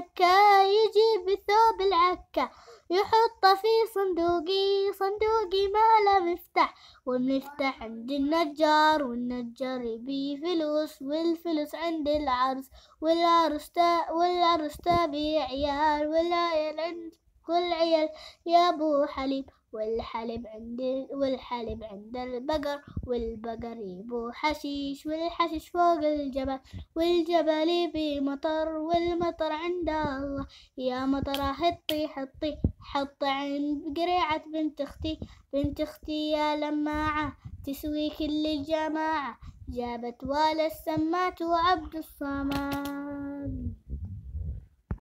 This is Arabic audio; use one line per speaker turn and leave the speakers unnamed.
مكة يجيب الثوب العكة يحطه في صندوقي صندوقي ما له مفتاح والمفتاح عند النجار والنجار يبي فلوس والفلوس عند العرس والعرس تا والعرس تبي عيال والعيال عند عيال يا ابو حليب والحليب عند والحليب عند البقر والبقر يبو حشيش والحشيش فوق الجبل والجبل يبي مطر والمطر عند الله يا مطر حطي حطي حطي عند قريعة بنت اختي بنت اختي يا لماعة تسوي كل الجماعة جابت والا سماته وعبد الصمات